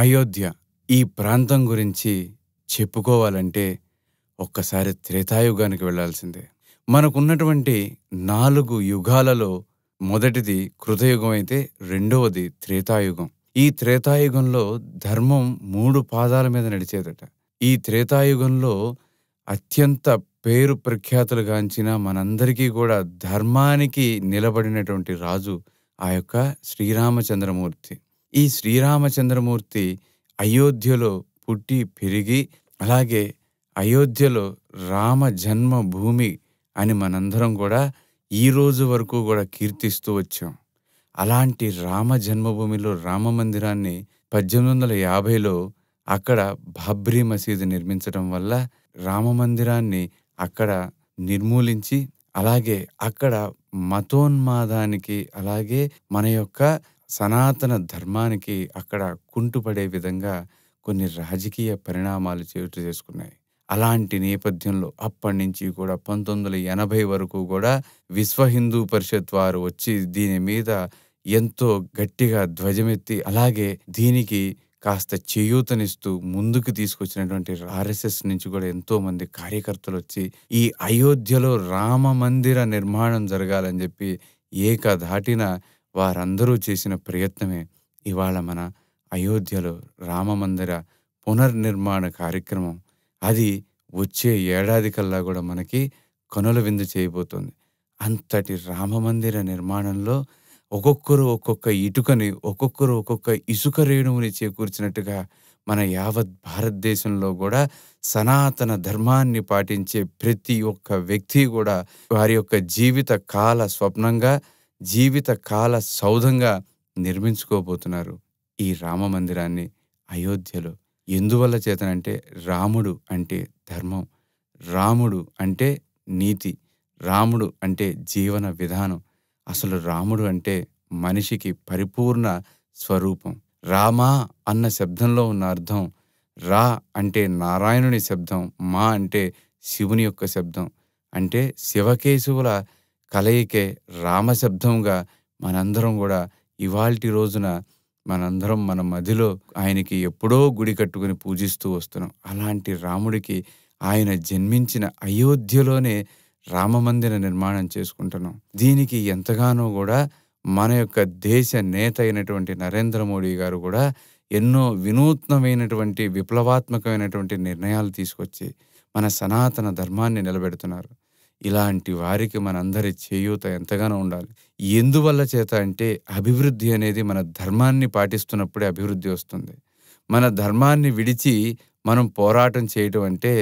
అయోధ్య ఈ ప్రాంతం గురించి చెప్పుకోవాలంటే ఒక్కసారి త్రేతాయుగానికి వెళ్లాల్సిందే మనకున్నటువంటి నాలుగు యుగాలలో మొదటిది కృతయుగం అయితే రెండవది త్రేతాయుగం ఈ త్రేతాయుగంలో ధర్మం మూడు పాదాల మీద నడిచేదట ఈ త్రేతాయుగంలో అత్యంత పేరు ప్రఖ్యాతులు గాంచిన మనందరికీ కూడా ధర్మానికి నిలబడినటువంటి రాజు ఆ యొక్క శ్రీరామచంద్రమూర్తి ఈ శ్రీరామచంద్రమూర్తి అయోధ్యలో పుట్టి పెరిగి అలాగే అయోధ్యలో రామ జన్మభూమి అని మనందరం కూడా ఈ రోజు వరకు కూడా కీర్తిస్తూ వచ్చాం అలాంటి రామ జన్మభూమిలో రామ మందిరాన్ని పద్దెనిమిది వందల యాభైలో అక్కడ బాబ్రీ మసీదు నిర్మించడం వల్ల రామ మందిరాన్ని అక్కడ నిర్మూలించి అలాగే అక్కడ మతోన్మాదానికి అలాగే మన యొక్క సనాతన ధర్మానికి అక్కడ కుంటుపడే విధంగా కొన్ని రాజకీయ పరిణామాలు చేటు చేసుకున్నాయి అలాంటి నేపథ్యంలో అప్పటి నుంచి కూడా పంతొమ్మిది వందల ఎనభై వరకు కూడా విశ్వ హిందూ పరిషత్ వారు వచ్చి దీని మీద ఎంతో గట్టిగా ధ్వజమెత్తి అలాగే దీనికి కాస్త చేయూతనిస్తూ ముందుకు తీసుకొచ్చినటువంటి ఆర్ఎస్ఎస్ నుంచి కూడా ఎంతో మంది కార్యకర్తలు వచ్చి ఈ అయోధ్యలో రామ మందిర నిర్మాణం జరగాలని చెప్పి ఏక ఏకధాటిన వారందరూ చేసిన ప్రయత్నమే ఇవాళ మన అయోధ్యలో రామమందిర పునర్నిర్మాణ కార్యక్రమం అది వచ్చే ఏడాది కల్లా కూడా మనకి కనుల విందు చేయబోతుంది అంతటి రామమందిర నిర్మాణంలో ఒక్కొక్కరు ఒక్కొక్క ఇటుకని ఒక్కొక్కరు ఒక్కొక్క ఇసుక రేణువుని చేకూర్చినట్టుగా మన యావత్ భారతదేశంలో కూడా సనాతన ధర్మాన్ని పాటించే ప్రతి ఒక్క వ్యక్తి కూడా వారి యొక్క జీవిత కాల స్వప్నంగా జీవిత కాల సౌధంగా నిర్మించుకోబోతున్నారు ఈ రామ మందిరాన్ని అయోధ్యలో ఎందువల్ల చేతనంటే రాముడు అంటే ధర్మం రాముడు అంటే నీతి రాముడు అంటే జీవన విధానం అసలు రాముడు అంటే మనిషికి పరిపూర్ణ స్వరూపం రామా అన్న శబ్దంలో ఉన్న అర్థం రా అంటే నారాయణుని శబ్దం మా అంటే శివుని యొక్క శబ్దం అంటే శివకేశవుల కలయికే రామశబ్దంగా మనందరం కూడా ఇవాల్టి రోజున మనందరం మన మదిలో ఆయనకి ఎప్పుడో గుడి కట్టుకుని పూజిస్తూ వస్తున్నాం అలాంటి రాముడికి ఆయన జన్మించిన అయోధ్యలోనే రామమందిర నిర్మాణం చేసుకుంటున్నాం దీనికి ఎంతగానో కూడా మన యొక్క దేశ నేత అయినటువంటి నరేంద్ర మోడీ గారు కూడా ఎన్నో వినూత్నమైనటువంటి విప్లవాత్మకమైనటువంటి నిర్ణయాలు తీసుకొచ్చి మన సనాతన ధర్మాన్ని నిలబెడుతున్నారు ఇలాంటి వారికి మనందరి చేయూత ఎంతగానో ఉండాలి ఎందువల్ల చేత అంటే అభివృద్ధి అనేది మన ధర్మాన్ని పాటిస్తున్నప్పుడే అభివృద్ధి వస్తుంది మన ధర్మాన్ని విడిచి మనం పోరాటం చేయటం అంటే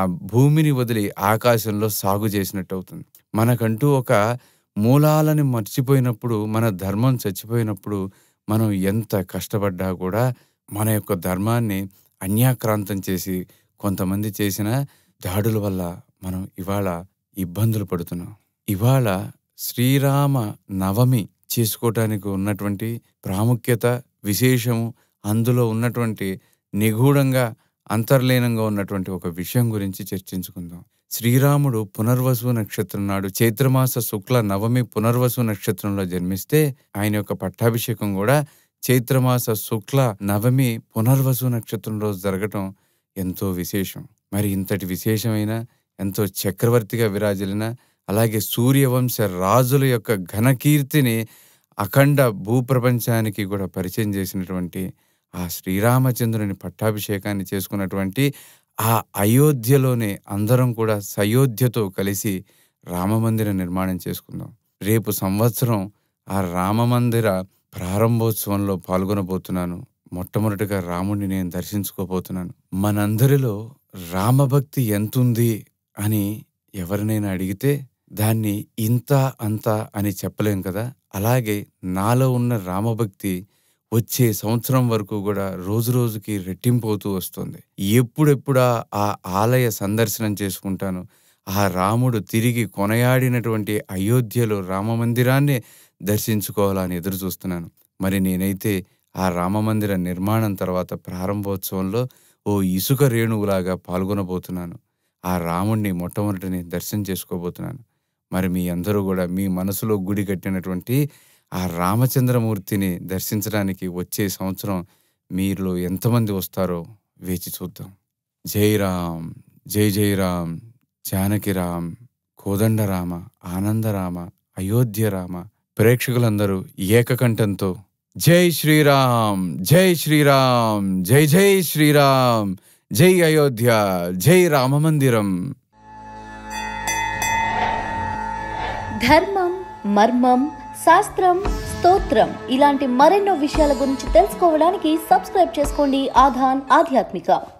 ఆ భూమిని వదిలి ఆకాశంలో సాగు చేసినట్టు అవుతుంది మనకంటూ ఒక మూలాలని మర్చిపోయినప్పుడు మన ధర్మం చచ్చిపోయినప్పుడు మనం ఎంత కష్టపడ్డా కూడా మన యొక్క ధర్మాన్ని అన్యాక్రాంతం చేసి కొంతమంది చేసిన దాడుల వల్ల మనం ఇవాళ ఇబ్బందులు పడుతున్నాం ఇవాళ శ్రీరామ నవమి చేసుకోవటానికి ఉన్నటువంటి ప్రాముఖ్యత విశేషము అందులో ఉన్నటువంటి నిగూఢంగా అంతర్లీనంగా ఉన్నటువంటి ఒక విషయం గురించి చర్చించుకుందాం శ్రీరాముడు పునర్వసు నక్షత్రం నాడు చైత్రమాస శుక్ల నవమి పునర్వసు నక్షత్రంలో జన్మిస్తే ఆయన యొక్క పట్టాభిషేకం కూడా చైత్రమాస శుక్ల నవమి పునర్వసు నక్షత్రం రోజు జరగటం ఎంతో విశేషం మరి ఇంతటి విశేషమైన ఎంతో చక్రవర్తిగా విరాజిల్లిన అలాగే సూర్యవంశ రాజుల యొక్క ఘనకీర్తిని అఖండ భూప్రపంచానికి కూడా పరిచయం చేసినటువంటి ఆ శ్రీరామచంద్రుని పట్టాభిషేకాన్ని చేసుకున్నటువంటి ఆ అయోధ్యలోనే అందరం కూడా సయోధ్యతో కలిసి రామమందిర నిర్మాణం చేసుకుందాం రేపు సంవత్సరం ఆ రామమందిర ప్రారంభోత్సవంలో పాల్గొనబోతున్నాను మొట్టమొదటిగా రాముడిని నేను దర్శించుకోబోతున్నాను మనందరిలో రామభక్తి ఎంతుంది అని ఎవరినైనా అడిగితే దాన్ని ఇంత అంత అని చెప్పలేం కదా అలాగే నాలో ఉన్న రామభక్తి వచ్చే సంవత్సరం వరకు కూడా రోజు రోజుకి రెట్టింపోతూ వస్తుంది ఎప్పుడెప్పుడా ఆ ఆలయ సందర్శనం చేసుకుంటాను ఆ రాముడు తిరిగి కొనయాడినటువంటి అయోధ్యలో రామ మందిరాన్ని దర్శించుకోవాలని ఎదురు చూస్తున్నాను మరి నేనైతే ఆ రామమందిర నిర్మాణం తర్వాత ప్రారంభోత్సవంలో ఓ ఇసుక రేణువులాగా పాల్గొనబోతున్నాను ఆ రాముణ్ణి మొట్టమొదటిని దర్శనం చేసుకోబోతున్నాను మరి మీ అందరూ కూడా మీ మనసులో గుడి కట్టినటువంటి ఆ రామచంద్రమూర్తిని దర్శించడానికి వచ్చే సంవత్సరం మీరులో ఎంతమంది వస్తారో వేచి చూద్దాం జై రామ్ జై జై రామ్ జానకిరామ్ కోదండరామ ఆనందరామ అయోధ్య రామ ప్రేక్షకులందరూ ఏకకంఠంతో జై శ్రీరామ్ జై శ్రీరామ్ జై జై శ్రీరామ్ జై అయోధ్య జై రామ మందిరం ధర్మం మర్మం శాస్త్రం స్తోత్రం ఇలాంటి మరెన్నో విషయాల గురించి తెలుసుకోవడానికి సబ్స్క్రైబ్ చేసుకోండి ఆధాన్ ఆధ్యాత్మిక